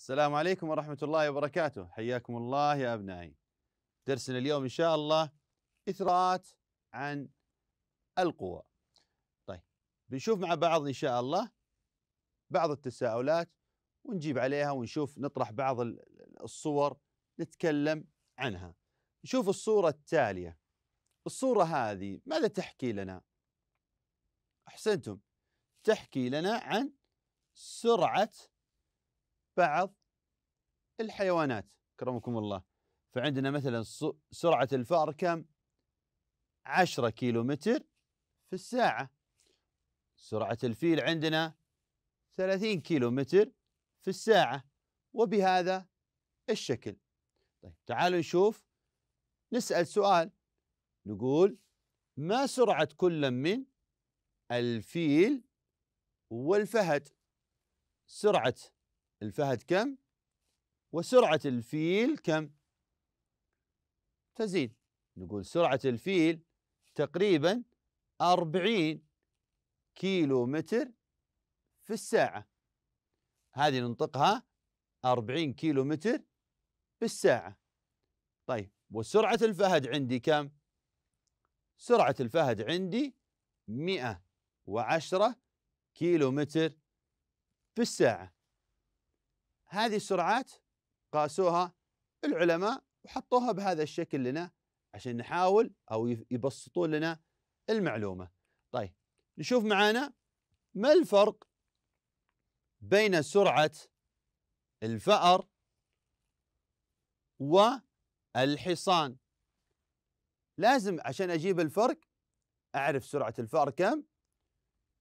السلام عليكم ورحمة الله وبركاته حياكم الله يا أبنائي درسنا اليوم إن شاء الله إثرات عن القوى طيب بنشوف مع بعض إن شاء الله بعض التساؤلات ونجيب عليها ونشوف نطرح بعض الصور نتكلم عنها نشوف الصورة التالية الصورة هذه ماذا تحكي لنا؟ أحسنتم تحكي لنا عن سرعة بعض الحيوانات كرمكم الله فعندنا مثلا سرعة الفأر كم؟ عشرة كيلو متر في الساعة سرعة الفيل عندنا ثلاثين كيلو متر في الساعة وبهذا الشكل طيب تعالوا نشوف نسأل سؤال نقول ما سرعة كل من الفيل والفهد سرعة الفهد كم وسرعة الفيل كم تزيد نقول سرعة الفيل تقريبا أربعين كيلو متر في الساعة هذه ننطقها أربعين كيلو متر في الساعه طيب وسرعة الفهد عندي كم؟ سرعة الفهد عندي ميه وعشره كيلو متر في الساعه هذه السرعات قاسوها العلماء وحطوها بهذا الشكل لنا عشان نحاول او يبسطون لنا المعلومه. طيب نشوف معانا ما الفرق بين سرعه الفأر والحصان لازم عشان اجيب الفرق اعرف سرعه الفأر كم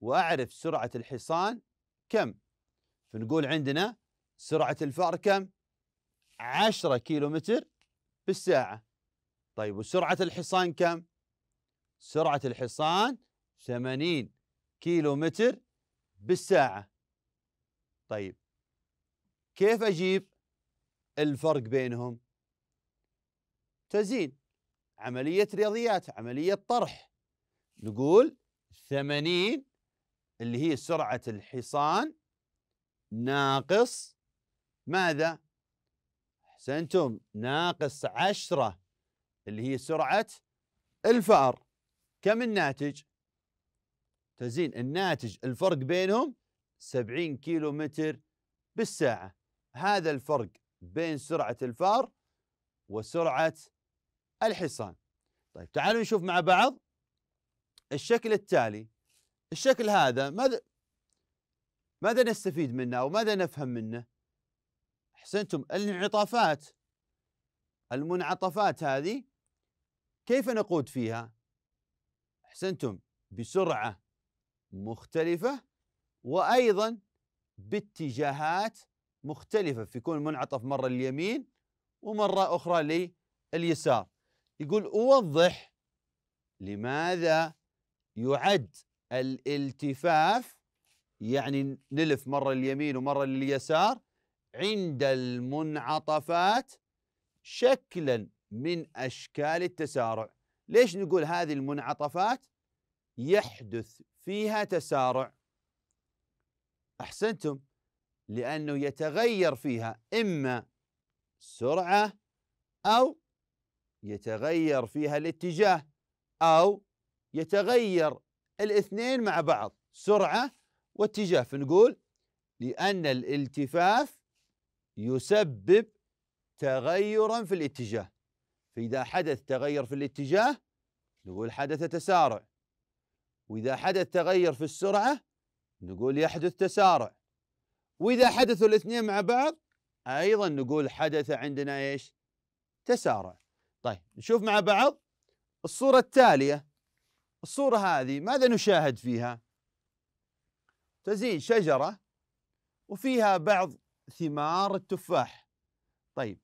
واعرف سرعه الحصان كم فنقول عندنا سرعة الفار كم؟ 10 كيلومتر بالساعة طيب وسرعة الحصان كم؟ سرعة الحصان 80 كيلومتر بالساعة طيب كيف أجيب الفرق بينهم؟ تزين عملية رياضيات عملية طرح نقول 80 اللي هي سرعة الحصان ناقص ماذا؟ أحسنتم ناقص عشرة اللي هي سرعة الفأر كم الناتج؟ تزين الناتج الفرق بينهم 70 كيلو متر بالساعة هذا الفرق بين سرعة الفار وسرعة الحصان طيب تعالوا نشوف مع بعض الشكل التالي الشكل هذا ماذا ماذا نستفيد منه أو ماذا نفهم منه احسنتم الانعطافات المنعطفات هذه كيف نقود فيها؟ احسنتم بسرعه مختلفه وايضا باتجاهات مختلفه فيكون منعطف مره لليمين ومره اخرى لليسار يقول اوضح لماذا يعد الالتفاف يعني نلف مره لليمين ومره لليسار عند المنعطفات شكلا من أشكال التسارع ليش نقول هذه المنعطفات يحدث فيها تسارع أحسنتم لأنه يتغير فيها إما سرعة أو يتغير فيها الاتجاه أو يتغير الاثنين مع بعض سرعة واتجاه فنقول لأن الالتفاف يسبب تغيرا في الاتجاه فإذا حدث تغير في الاتجاه نقول حدث تسارع وإذا حدث تغير في السرعة نقول يحدث تسارع وإذا حدثوا الاثنين مع بعض أيضا نقول حدث عندنا إيش تسارع طيب نشوف مع بعض الصورة التالية الصورة هذه ماذا نشاهد فيها تزين شجرة وفيها بعض ثمار التفاح طيب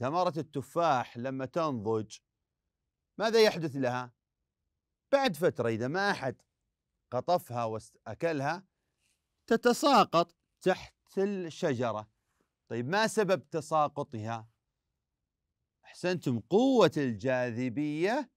ثمرة التفاح لما تنضج ماذا يحدث لها؟ بعد فترة إذا ما أحد قطفها وأكلها تتساقط تحت الشجرة طيب ما سبب تساقطها؟ أحسنتم قوة الجاذبية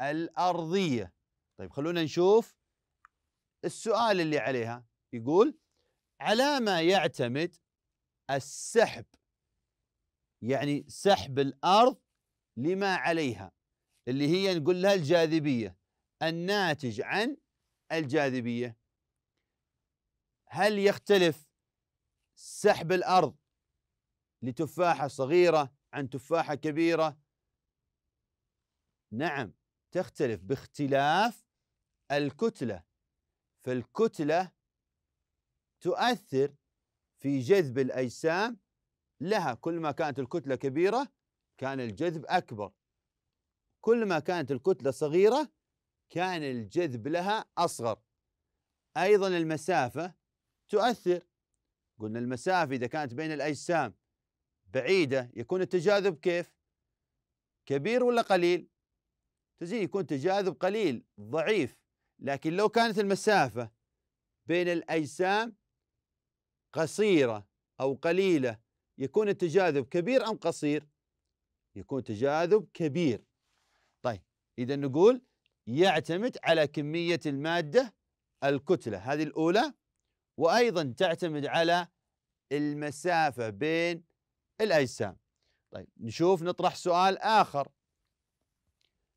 الأرضية طيب خلونا نشوف السؤال اللي عليها يقول على ما يعتمد السحب يعني سحب الارض لما عليها اللي هي نقول لها الجاذبيه الناتج عن الجاذبيه هل يختلف سحب الارض لتفاحه صغيره عن تفاحه كبيره نعم تختلف باختلاف الكتله فالكتله تؤثر في جذب الأجسام لها كل ما كانت الكتلة كبيرة كان الجذب أكبر كل ما كانت الكتلة صغيرة كان الجذب لها أصغر أيضا المسافة تؤثر قلنا المسافة إذا كانت بين الأجسام بعيدة يكون التجاذب كيف كبير ولا قليل تزيد يكون تجاذب قليل ضعيف لكن لو كانت المسافة بين الأجسام قصيرة أو قليلة يكون التجاذب كبير أم قصير يكون تجاذب كبير طيب إذا نقول يعتمد على كمية المادة الكتلة هذه الأولى وأيضا تعتمد على المسافة بين الأجسام طيب نشوف نطرح سؤال آخر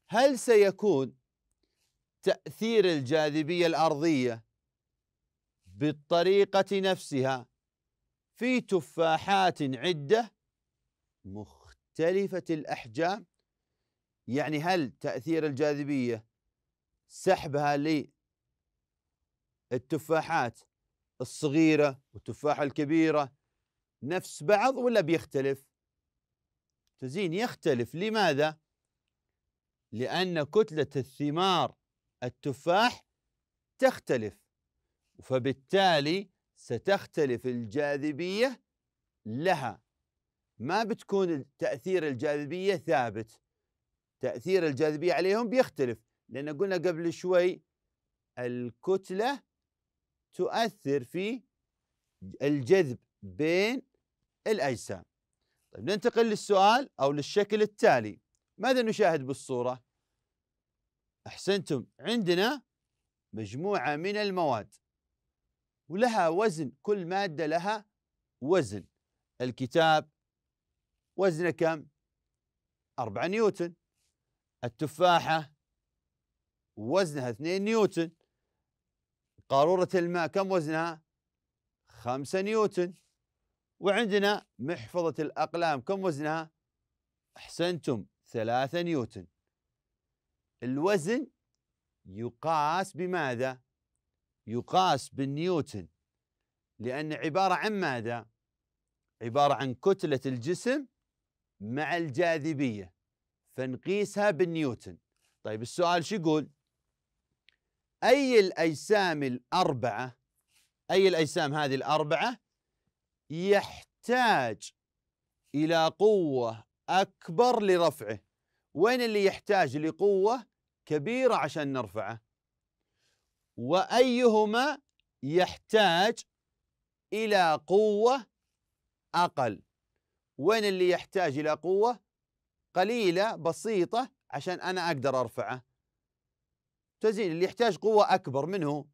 هل سيكون تأثير الجاذبية الأرضية بالطريقة نفسها في تفاحات عدة مختلفة الأحجام يعني هل تأثير الجاذبية سحبها للتفاحات الصغيرة والتفاحة الكبيرة نفس بعض ولا بيختلف تزين يختلف لماذا لأن كتلة الثمار التفاح تختلف فبالتالي ستختلف الجاذبية لها ما بتكون تأثير الجاذبية ثابت تأثير الجاذبية عليهم بيختلف لأن قلنا قبل شوي الكتلة تؤثر في الجذب بين الأجسام طيب ننتقل للسؤال أو للشكل التالي ماذا نشاهد بالصورة؟ أحسنتم عندنا مجموعة من المواد ولها وزن كل مادة لها وزن الكتاب وزنه كم؟ 4 نيوتن التفاحة وزنها 2 نيوتن قارورة الماء كم وزنها؟ 5 نيوتن وعندنا محفظة الأقلام كم وزنها؟ أحسنتم 3 نيوتن الوزن يقاس بماذا؟ يقاس بالنيوتن لأن عبارة عن ماذا؟ عبارة عن كتلة الجسم مع الجاذبية فنقيسها بالنيوتن طيب السؤال شو يقول؟ أي الأجسام الأربعة أي الأجسام هذه الأربعة يحتاج إلى قوة أكبر لرفعه وين اللي يحتاج لقوة كبيرة عشان نرفعه وأيهما يحتاج إلى قوة أقل وين اللي يحتاج إلى قوة قليلة بسيطة عشان أنا أقدر أرفعه تزين اللي يحتاج قوة أكبر منه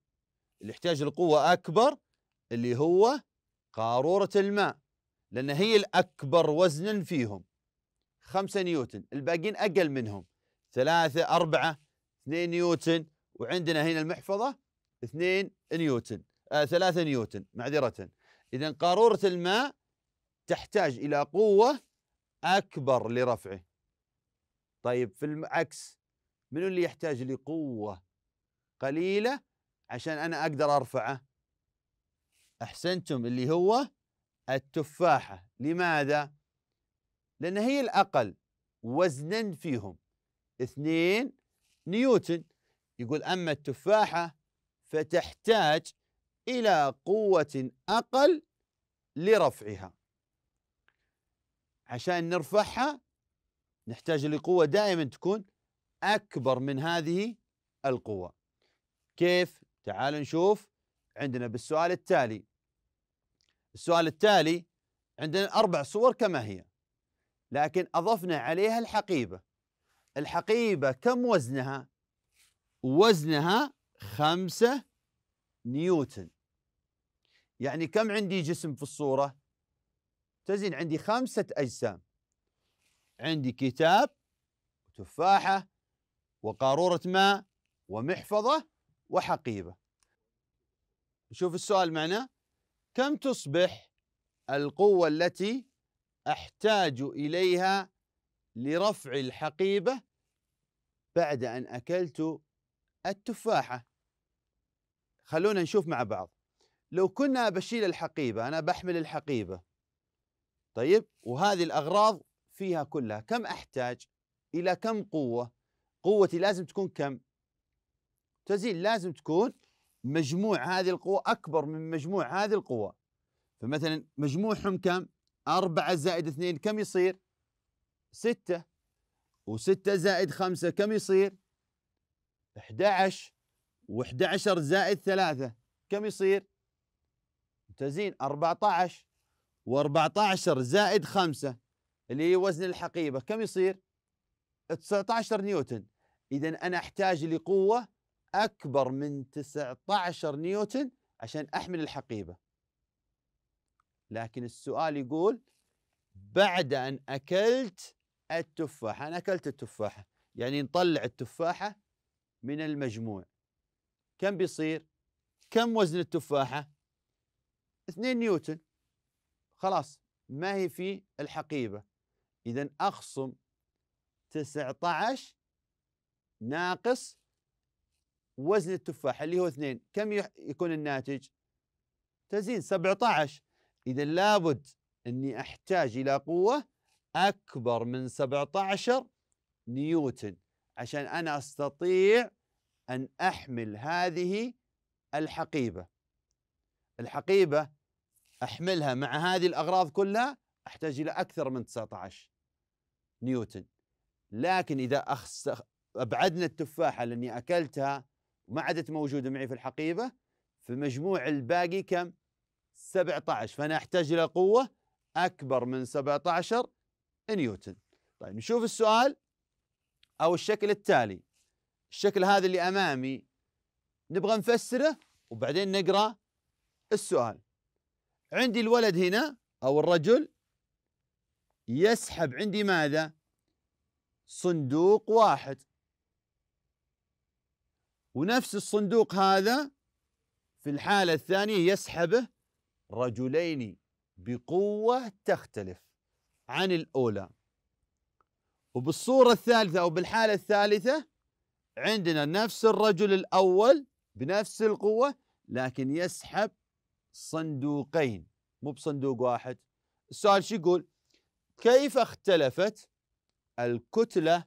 اللي يحتاج القوة أكبر اللي هو قارورة الماء لأن هي الأكبر وزنا فيهم خمسة نيوتن الباقيين أقل منهم ثلاثة أربعة اثنين نيوتن وعندنا هنا المحفظة 2 نيوتن آه 3 نيوتن معذرة إذا قارورة الماء تحتاج إلى قوة أكبر لرفعه طيب في العكس من اللي يحتاج لقوة قليلة عشان أنا أقدر أرفعه أحسنتم اللي هو التفاحة لماذا؟ لأن هي الأقل وزنا فيهم اثنين نيوتن يقول أما التفاحة فتحتاج إلى قوة أقل لرفعها عشان نرفعها نحتاج لقوة دائما تكون أكبر من هذه القوة كيف؟ تعالوا نشوف عندنا بالسؤال التالي السؤال التالي عندنا أربع صور كما هي لكن أضفنا عليها الحقيبة الحقيبة كم وزنها؟ وزنها خمسة نيوتن يعني كم عندي جسم في الصورة تزن عندي خمسة أجسام عندي كتاب وتفاحة وقارورة ماء ومحفظة وحقيبة شوف السؤال معنا كم تصبح القوة التي أحتاج إليها لرفع الحقيبة بعد أن أكلت التفاحة خلونا نشوف مع بعض لو كنا بشيل الحقيبة أنا بحمل الحقيبة طيب وهذه الأغراض فيها كلها كم أحتاج إلى كم قوة قوتي لازم تكون كم تزيل لازم تكون مجموع هذه القوة أكبر من مجموع هذه القوة فمثلا مجموعهم كم أربعة زائد اثنين كم يصير ستة وستة زائد خمسة كم يصير 11 و11 زائد 3 كم يصير؟ متزين 14 و14 زائد 5 اللي هي وزن الحقيبة كم يصير؟ 19 نيوتن إذا أنا أحتاج لقوة أكبر من 19 نيوتن عشان أحمل الحقيبة لكن السؤال يقول بعد أن أكلت التفاحة أنا أكلت التفاحة يعني نطلع التفاحة من المجموع كم بيصير كم وزن التفاحة 2 نيوتن خلاص ما هي في الحقيبة إذا أخصم 19 ناقص وزن التفاح اللي هو 2 كم يكون الناتج تزيد 17 إذا لابد أني أحتاج إلى قوة أكبر من 17 نيوتن عشان انا استطيع ان احمل هذه الحقيبه الحقيبه احملها مع هذه الاغراض كلها احتاج الى اكثر من 19 نيوتن لكن اذا أخص... ابعدنا التفاحه لاني اكلتها وما عادت موجوده معي في الحقيبه في مجموع الباقي كم؟ 17 فانا احتاج الى قوه اكبر من 17 نيوتن. طيب نشوف السؤال أو الشكل التالي الشكل هذا اللي أمامي نبغى نفسره وبعدين نقرأ السؤال عندي الولد هنا أو الرجل يسحب عندي ماذا؟ صندوق واحد ونفس الصندوق هذا في الحالة الثانية يسحبه رجلين بقوة تختلف عن الأولى وبالصورة الثالثة أو بالحالة الثالثة عندنا نفس الرجل الأول بنفس القوة لكن يسحب صندوقين مو بصندوق واحد السؤال شو يقول كيف اختلفت الكتلة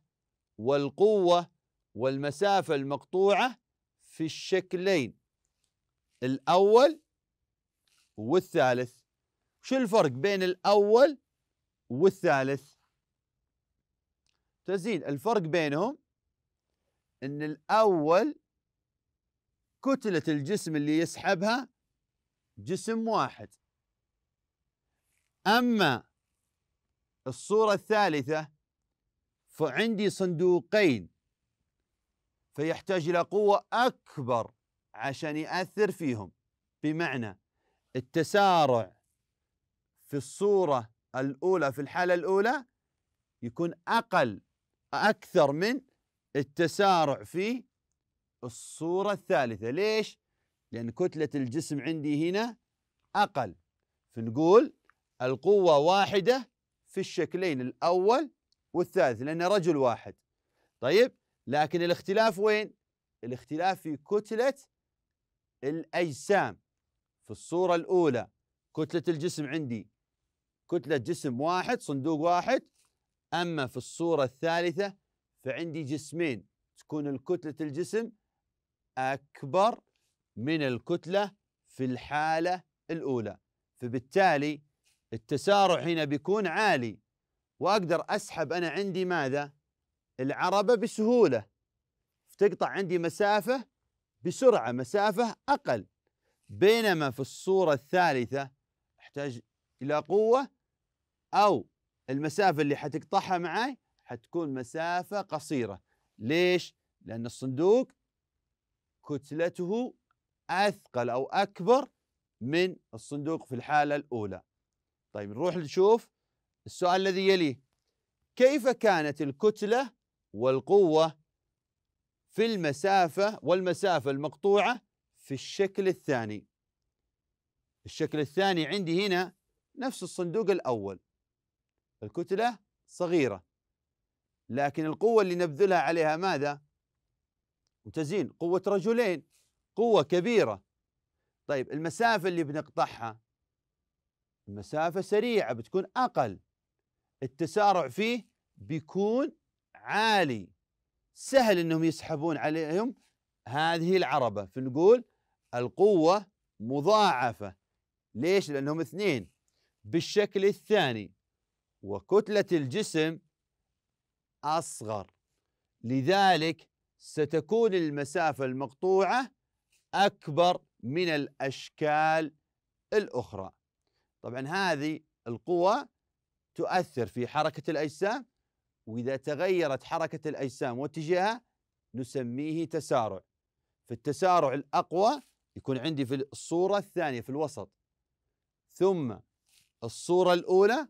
والقوة والمسافة المقطوعة في الشكلين الأول والثالث شو الفرق بين الأول والثالث تزيد الفرق بينهم ان الاول كتله الجسم اللي يسحبها جسم واحد اما الصوره الثالثه فعندي صندوقين فيحتاج الى قوه اكبر عشان ياثر فيهم بمعنى التسارع في الصوره الاولى في الحاله الاولى يكون اقل أكثر من التسارع في الصورة الثالثة ليش؟ لأن كتلة الجسم عندي هنا أقل فنقول القوة واحدة في الشكلين الأول والثالث لأن رجل واحد طيب لكن الاختلاف وين؟ الاختلاف في كتلة الأجسام في الصورة الأولى كتلة الجسم عندي كتلة جسم واحد صندوق واحد أما في الصورة الثالثة فعندي جسمين تكون كتلة الجسم أكبر من الكتلة في الحالة الأولى فبالتالي التسارع هنا بيكون عالي وأقدر أسحب أنا عندي ماذا؟ العربة بسهولة تقطع عندي مسافة بسرعة مسافة أقل بينما في الصورة الثالثة أحتاج إلى قوة أو المسافه اللي حتقطعها معي حتكون مسافه قصيره ليش لان الصندوق كتلته اثقل او اكبر من الصندوق في الحاله الاولى طيب نروح نشوف السؤال الذي يليه كيف كانت الكتله والقوه في المسافه والمسافه المقطوعه في الشكل الثاني الشكل الثاني عندي هنا نفس الصندوق الاول الكتلة صغيرة لكن القوة اللي نبذلها عليها ماذا؟ متزين قوة رجلين قوة كبيرة طيب المسافة اللي بنقطعها المسافة سريعة بتكون أقل التسارع فيه بيكون عالي سهل انهم يسحبون عليهم هذه العربة فنقول القوة مضاعفة ليش؟ لأنهم اثنين بالشكل الثاني وكتلة الجسم أصغر لذلك ستكون المسافة المقطوعة أكبر من الأشكال الأخرى طبعا هذه القوة تؤثر في حركة الأجسام وإذا تغيرت حركة الأجسام واتجاهها نسميه تسارع فالتسارع الأقوى يكون عندي في الصورة الثانية في الوسط ثم الصورة الأولى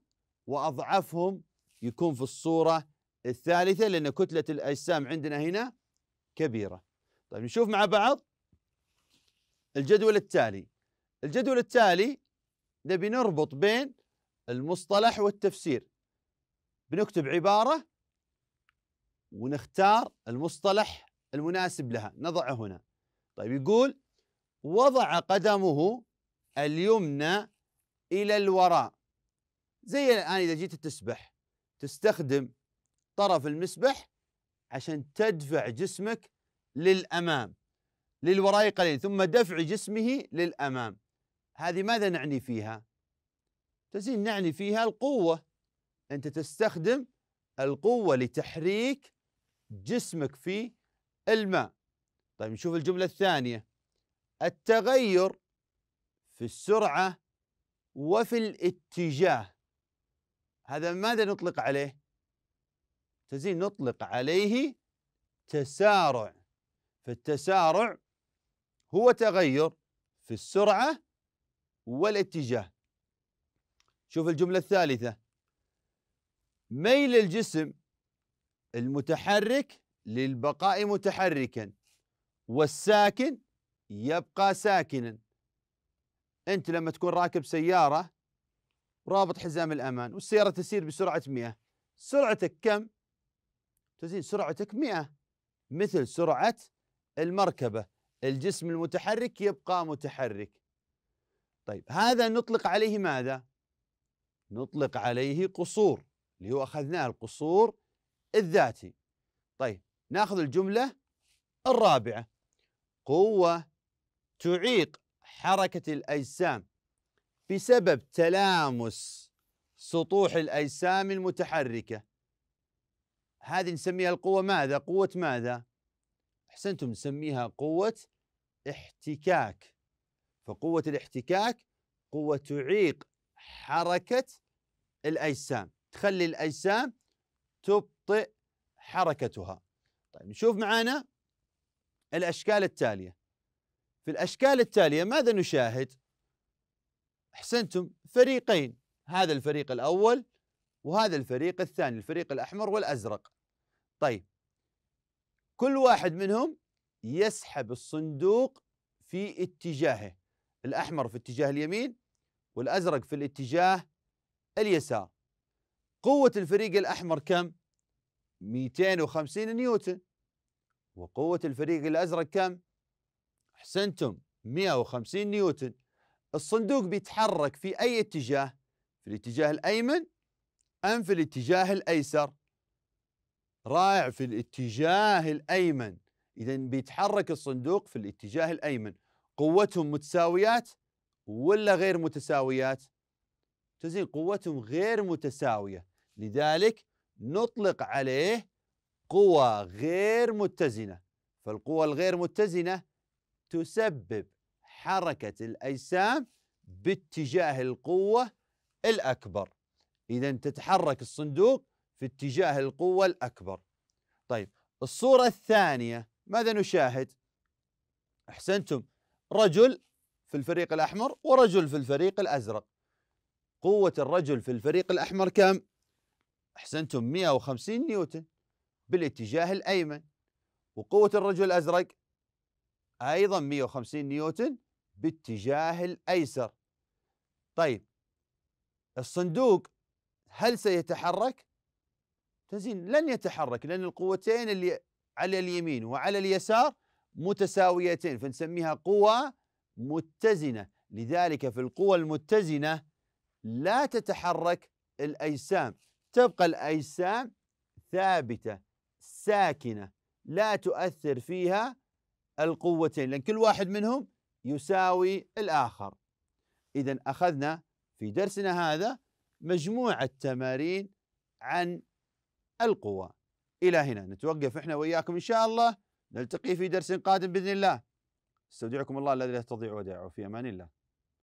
وأضعفهم يكون في الصورة الثالثة لأن كتلة الأجسام عندنا هنا كبيرة طيب نشوف مع بعض الجدول التالي الجدول التالي نبي نربط بين المصطلح والتفسير بنكتب عبارة ونختار المصطلح المناسب لها نضعه هنا طيب يقول وضع قدمه اليمنى إلى الوراء زي الان اذا جيت تسبح تستخدم طرف المسبح عشان تدفع جسمك للامام للوراء قليل ثم دفع جسمه للامام هذه ماذا نعني فيها؟ تزين نعني فيها القوه انت تستخدم القوه لتحريك جسمك في الماء طيب نشوف الجمله الثانيه التغير في السرعه وفي الاتجاه هذا ماذا نطلق عليه؟ تزيين نطلق عليه تسارع فالتسارع هو تغير في السرعة والاتجاه شوف الجملة الثالثة ميل الجسم المتحرك للبقاء متحركا والساكن يبقى ساكنا أنت لما تكون راكب سيارة رابط حزام الأمان والسيارة تسير بسرعة 100 سرعتك كم؟ تزيد سرعتك 100 مثل سرعة المركبة الجسم المتحرك يبقى متحرك طيب هذا نطلق عليه ماذا؟ نطلق عليه قصور اللي هو أخذناه القصور الذاتي طيب ناخذ الجملة الرابعة قوة تعيق حركة الأجسام بسبب تلامس سطوح الأجسام المتحركة هذه نسميها القوة ماذا؟ قوة ماذا؟ أحسنتم نسميها قوة احتكاك فقوة الاحتكاك قوة تعيق حركة الأجسام تخلي الأجسام تبطئ حركتها طيب نشوف معنا الأشكال التالية في الأشكال التالية ماذا نشاهد؟ احسنتم فريقين هذا الفريق الاول وهذا الفريق الثاني الفريق الاحمر والازرق طيب كل واحد منهم يسحب الصندوق في اتجاهه الاحمر في اتجاه اليمين والازرق في الاتجاه اليسار قوه الفريق الاحمر كم 250 نيوتن وقوه الفريق الازرق كم احسنتم 150 نيوتن الصندوق بيتحرك في أي اتجاه في الاتجاه الأيمن أم في الاتجاه الأيسر رائع في الاتجاه الأيمن إذا بيتحرك الصندوق في الاتجاه الأيمن قوتهم متساويات ولا غير متساويات تزين قوتهم غير متساوية لذلك نطلق عليه قوى غير متزنة فالقوى الغير متزنة تسبب حركة الأجسام باتجاه القوة الأكبر إذا تتحرك الصندوق في اتجاه القوة الأكبر طيب الصورة الثانية ماذا نشاهد؟ أحسنتم رجل في الفريق الأحمر ورجل في الفريق الأزرق قوة الرجل في الفريق الأحمر كم؟ أحسنتم 150 نيوتن بالاتجاه الأيمن وقوة الرجل الأزرق أيضا 150 نيوتن باتجاه الايسر طيب الصندوق هل سيتحرك تزين لن يتحرك لان القوتين اللي على اليمين وعلى اليسار متساويتين فنسميها قوى متزنه لذلك في القوى المتزنه لا تتحرك الاجسام تبقى الاجسام ثابته ساكنه لا تؤثر فيها القوتين لان كل واحد منهم يساوي الآخر إذا أخذنا في درسنا هذا مجموعة تمارين عن القوى إلى هنا نتوقف إحنا وإياكم إن شاء الله نلتقي في درس قادم بإذن الله استودعكم الله الذي لا تضيع ودائعه في أمان الله